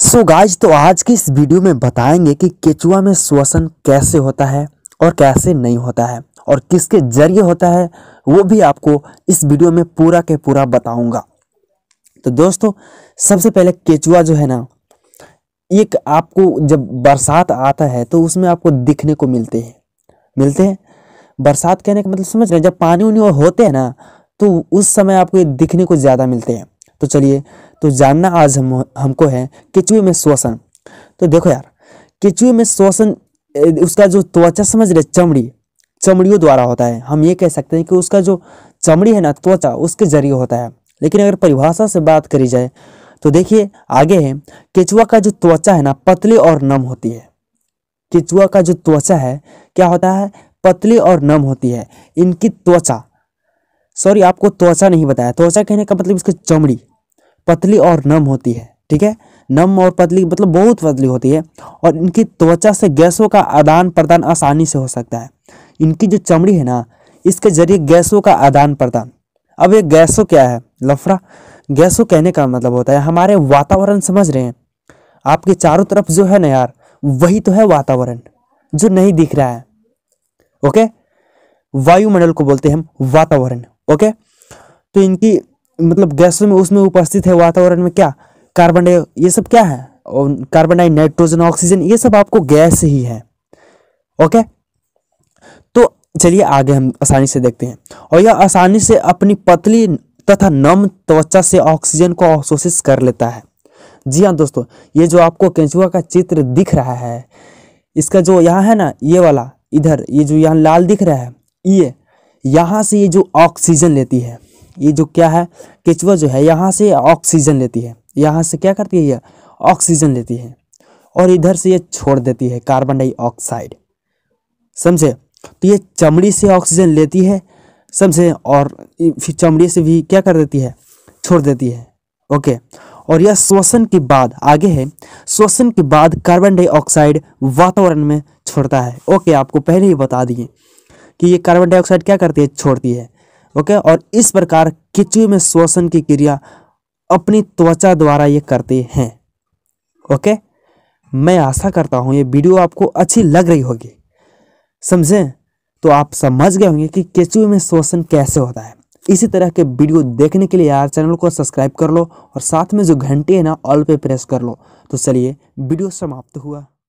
सो so guys तो आज की इस वीडियो में बताएंगे कि केचुआ में श्वसन कैसे होता है और कैसे नहीं होता है और किसके जरिए होता है वो भी आपको इस वीडियो में पूरा के पूरा बताऊंगा तो दोस्तों सबसे पहले केचुआ जो है ना एक आपको जब बरसात आता है तो उसमें आपको दिखने को मिलते हैं मिलते हैं बरसात कहने का मतलब समझ रहे हैं जब पानी उनी होते हैं ना तो उस समय आपको ये दिखने को ज़्यादा मिलते हैं तो चलिए तो जानना आज हम हमको है किचुए में श्वसन तो देखो यार किचुए में श्वसन उसका जो त्वचा समझ रहे चमड़ी चमड़ियों द्वारा होता है हम ये कह सकते हैं कि उसका जो चमड़ी है ना त्वचा उसके जरिए होता है लेकिन अगर परिभाषा से बात करी जाए तो देखिए आगे है केचुआ का जो त्वचा है ना पतली और नम होती है केचुआ का जो त्वचा है क्या होता है पतली और नम होती है इनकी त्वचा सॉरी आपको त्वचा नहीं बताया त्वचा कहने का मतलब इसकी चमड़ी पतली और नम होती है ठीक है नम और पतली मतलब बहुत पतली होती है और इनकी त्वचा से गैसों का आदान प्रदान आसानी से हो सकता है इनकी जो चमड़ी है ना इसके जरिए गैसों का आदान प्रदान अब ये गैसों क्या है लफड़ा गैसों कहने का मतलब होता है हमारे वातावरण समझ रहे हैं आपके चारों तरफ जो है ना यार वही तो है वातावरण जो नहीं दिख रहा है ओके वायुमंडल को बोलते हैं हम वातावरण ओके तो इनकी मतलब गैसों में उसमें उपस्थित है वातावरण में क्या कार्बन डाई ये सब क्या है और कार्बन डाई नाइट्रोजन ऑक्सीजन ये सब आपको गैस ही है ओके तो चलिए आगे हम आसानी से देखते हैं और यह आसानी से अपनी पतली तथा नम त्वचा से ऑक्सीजन को अवशोषित कर लेता है जी हाँ दोस्तों ये जो आपको केंचुआ का चित्र दिख रहा है इसका जो यहाँ है ना ये वाला इधर ये जो यहाँ लाल दिख रहा है ये यहाँ से ये जो ऑक्सीजन लेती है ये जो क्या है केचुआ जो है यहाँ से ऑक्सीजन लेती है यहाँ से क्या करती है ये ऑक्सीजन लेती है और इधर से ये छोड़ देती है कार्बन डाइऑक्साइड समझे तो ये चमड़ी से ऑक्सीजन लेती है समझे और फिर चमड़ी से भी क्या कर देती है छोड़ देती है ओके और यह श्वसन के बाद आगे है श्वसन के बाद कार्बन डाइऑक्साइड वातावरण में छोड़ता है ओके आपको पहले ही बता दिए कि ये कार्बन डाइऑक्साइड क्या करती है छोड़ती है ओके और इस प्रकार किचु में श्वसन की क्रिया अपनी त्वचा द्वारा ये करते हैं ओके मैं आशा करता हूँ ये वीडियो आपको अच्छी लग रही होगी समझें तो आप समझ गए होंगे कि केचुए में शोषण कैसे होता है इसी तरह के वीडियो देखने के लिए यार चैनल को सब्सक्राइब कर लो और साथ में जो घंटे है ना ऑल पे प्रेस कर लो तो चलिए वीडियो समाप्त हुआ